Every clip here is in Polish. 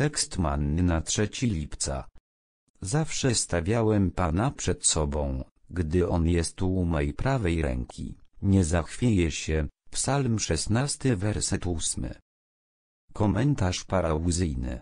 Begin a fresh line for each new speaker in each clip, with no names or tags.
Tekst manny na 3 lipca. Zawsze stawiałem Pana przed sobą, gdy On jest u mej prawej ręki, nie zachwieje się, Psalm 16 werset 8. Komentarz parauzyjny.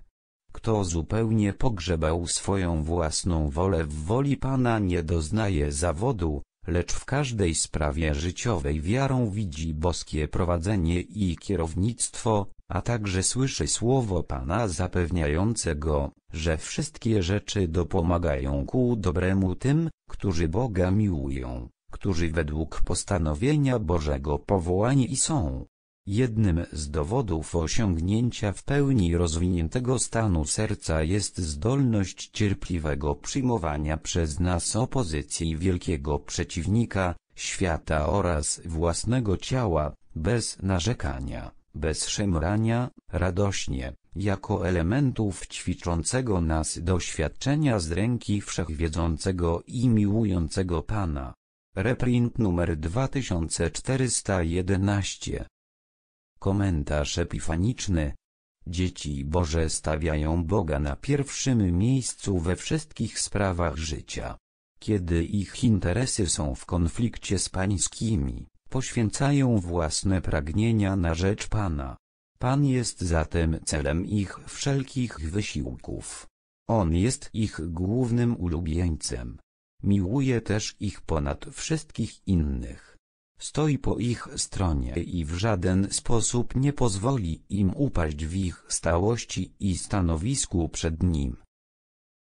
Kto zupełnie pogrzebał swoją własną wolę w woli Pana nie doznaje zawodu, lecz w każdej sprawie życiowej wiarą widzi boskie prowadzenie i kierownictwo, a także słyszy słowo Pana zapewniające go, że wszystkie rzeczy dopomagają ku dobremu tym, którzy Boga miłują, którzy według postanowienia Bożego powołani i są. Jednym z dowodów osiągnięcia w pełni rozwiniętego stanu serca jest zdolność cierpliwego przyjmowania przez nas opozycji wielkiego przeciwnika, świata oraz własnego ciała, bez narzekania bez szemrania, radośnie, jako elementów ćwiczącego nas doświadczenia z ręki wszechwiedzącego i miłującego Pana. Reprint numer 2411 Komentarz epifaniczny Dzieci Boże stawiają Boga na pierwszym miejscu we wszystkich sprawach życia. Kiedy ich interesy są w konflikcie z pańskimi, poświęcają własne pragnienia na rzecz Pana. Pan jest zatem celem ich wszelkich wysiłków. On jest ich głównym ulubieńcem. Miłuje też ich ponad wszystkich innych. Stoi po ich stronie i w żaden sposób nie pozwoli im upaść w ich stałości i stanowisku przed Nim.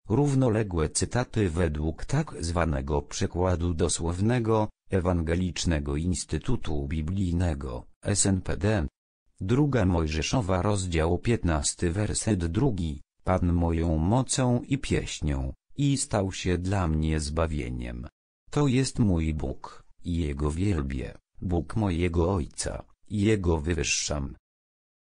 Równoległe cytaty według tak zwanego przykładu dosłownego, Ewangelicznego Instytutu Biblijnego, SNPD. Druga Mojżeszowa rozdział 15 werset drugi, Pan moją mocą i pieśnią, i stał się dla mnie zbawieniem. To jest mój Bóg, i Jego wielbie, Bóg mojego Ojca, i Jego wywyższam.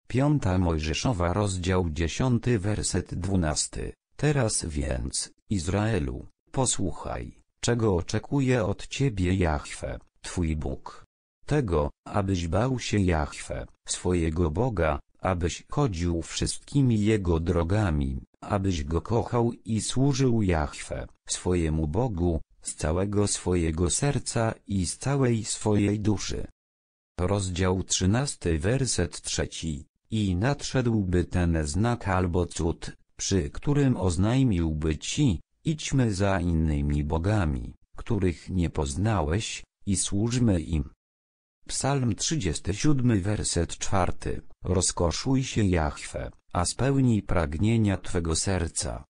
Piąta Mojżeszowa rozdział 10 werset 12. Teraz więc, Izraelu, posłuchaj, czego oczekuje od ciebie Jahwe, twój Bóg. Tego, abyś bał się Jahwe, swojego Boga, abyś chodził wszystkimi jego drogami, abyś go kochał i służył Jahwe, swojemu Bogu, z całego swojego serca i z całej swojej duszy. Rozdział 13 werset 3 I nadszedłby ten znak albo cud, przy którym oznajmiłby ci, idźmy za innymi bogami, których nie poznałeś, i służmy im. Psalm 37 werset 4 Rozkoszuj się Jahwe, a spełnij pragnienia Twego serca.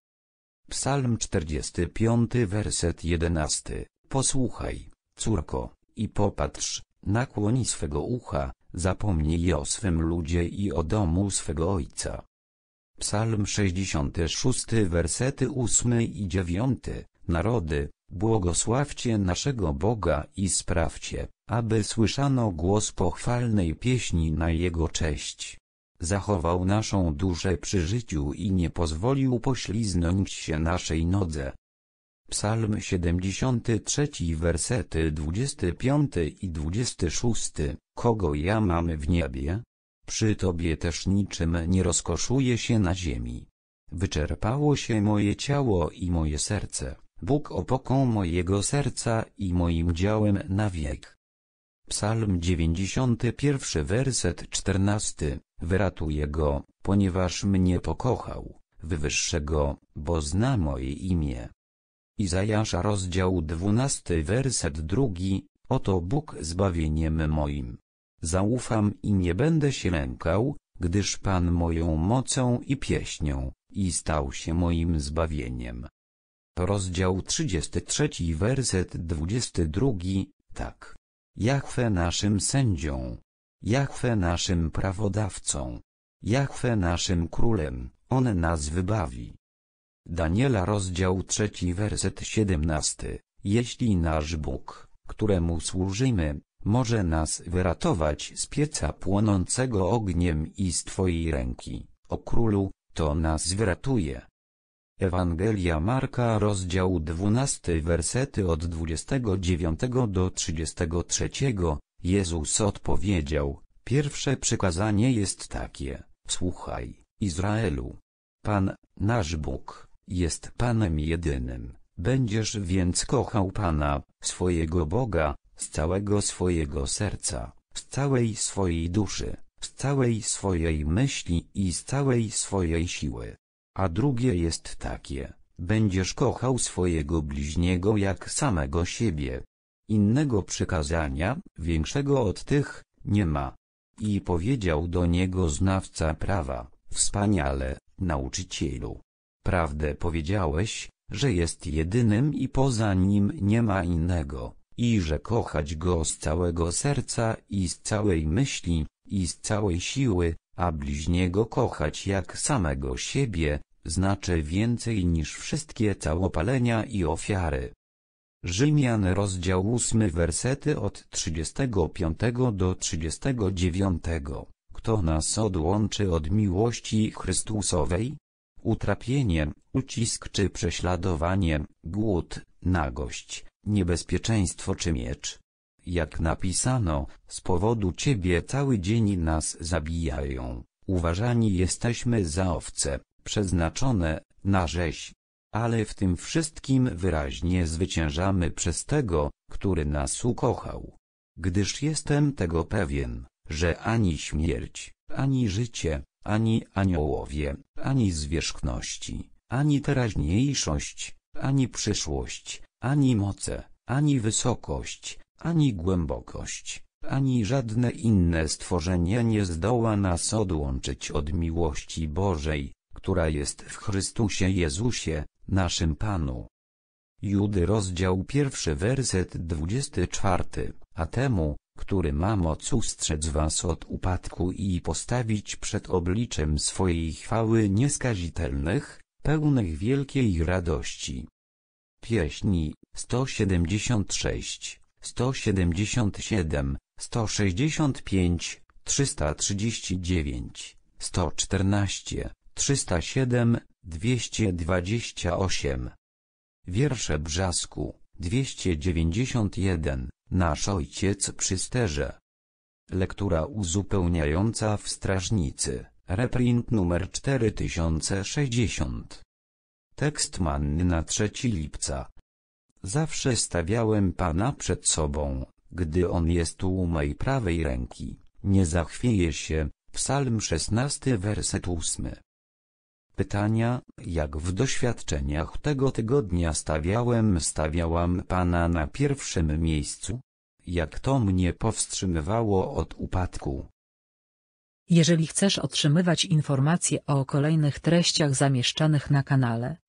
Psalm 45 werset 11 Posłuchaj, córko, i popatrz, nakłoni swego ucha, zapomnij o swym ludzie i o domu swego ojca, Psalm 66 wersety 8 i 9 Narody, błogosławcie naszego Boga i sprawcie, aby słyszano głos pochwalnej pieśni na Jego cześć. Zachował naszą duszę przy życiu i nie pozwolił pośliznąć się naszej nodze. Psalm 73 wersety 25 i 26 Kogo ja mamy w niebie? Przy tobie też niczym nie rozkoszuję się na ziemi. Wyczerpało się moje ciało i moje serce, Bóg opoką mojego serca i moim działem na wiek. Psalm 91 werset 14, wyratuję go, ponieważ mnie pokochał, wywyższego, go, bo zna moje imię. Izajasza rozdział 12 werset 2, oto Bóg zbawieniem moim. Zaufam i nie będę się lękał, gdyż Pan moją mocą i pieśnią, i stał się moim zbawieniem. Rozdział 33 werset 22 Tak. Jachwę naszym sędzią. Jachwę naszym prawodawcą. Jachwę naszym królem, on nas wybawi. Daniela rozdział 3 werset 17 Jeśli nasz Bóg, któremu służymy, może nas wyratować z pieca płonącego ogniem i z Twojej ręki, o Królu, to nas wyratuje. Ewangelia Marka rozdział 12 wersety od 29 do 33, Jezus odpowiedział, pierwsze przykazanie jest takie, słuchaj, Izraelu. Pan, nasz Bóg, jest Panem jedynym, będziesz więc kochał Pana, swojego Boga, z całego swojego serca, z całej swojej duszy, z całej swojej myśli i z całej swojej siły. A drugie jest takie, będziesz kochał swojego bliźniego jak samego siebie. Innego przykazania, większego od tych, nie ma. I powiedział do niego znawca prawa, wspaniale, nauczycielu. Prawdę powiedziałeś, że jest jedynym i poza nim nie ma innego i że kochać go z całego serca i z całej myśli, i z całej siły, a bliźniego kochać jak samego siebie, znaczy więcej niż wszystkie całopalenia i ofiary. Rzymian rozdział 8 wersety od 35 do 39 Kto nas odłączy od miłości Chrystusowej? Utrapienie, ucisk czy prześladowanie, głód, nagość, niebezpieczeństwo czy miecz. Jak napisano, z powodu ciebie cały dzień nas zabijają, uważani jesteśmy za owce, przeznaczone, na rzeź. Ale w tym wszystkim wyraźnie zwyciężamy przez tego, który nas ukochał. Gdyż jestem tego pewien, że ani śmierć, ani życie, ani aniołowie, ani zwierzchności, ani teraźniejszość, ani przyszłość, ani moce, ani wysokość, ani głębokość, ani żadne inne stworzenie nie zdoła nas odłączyć od miłości Bożej, która jest w Chrystusie Jezusie, naszym Panu. Judy rozdział pierwszy werset 24, a temu, który ma moc ustrzec was od upadku i postawić przed obliczem swojej chwały nieskazitelnych, pełnych wielkiej radości. Pieśni 176, 177, 165, 339, 114, 307, 228. Wiersze Brzasku 291, Nasz Ojciec przy sterze. Lektura uzupełniająca w Strażnicy, reprint numer 4060. Tekst manny na 3 lipca. Zawsze stawiałem Pana przed sobą, gdy On jest u mej prawej ręki, nie zachwieje się, Psalm 16 werset 8. Pytania, jak w doświadczeniach tego tygodnia stawiałem stawiałam Pana na pierwszym miejscu? Jak to mnie powstrzymywało od upadku? Jeżeli chcesz otrzymywać informacje o kolejnych treściach zamieszczanych na kanale,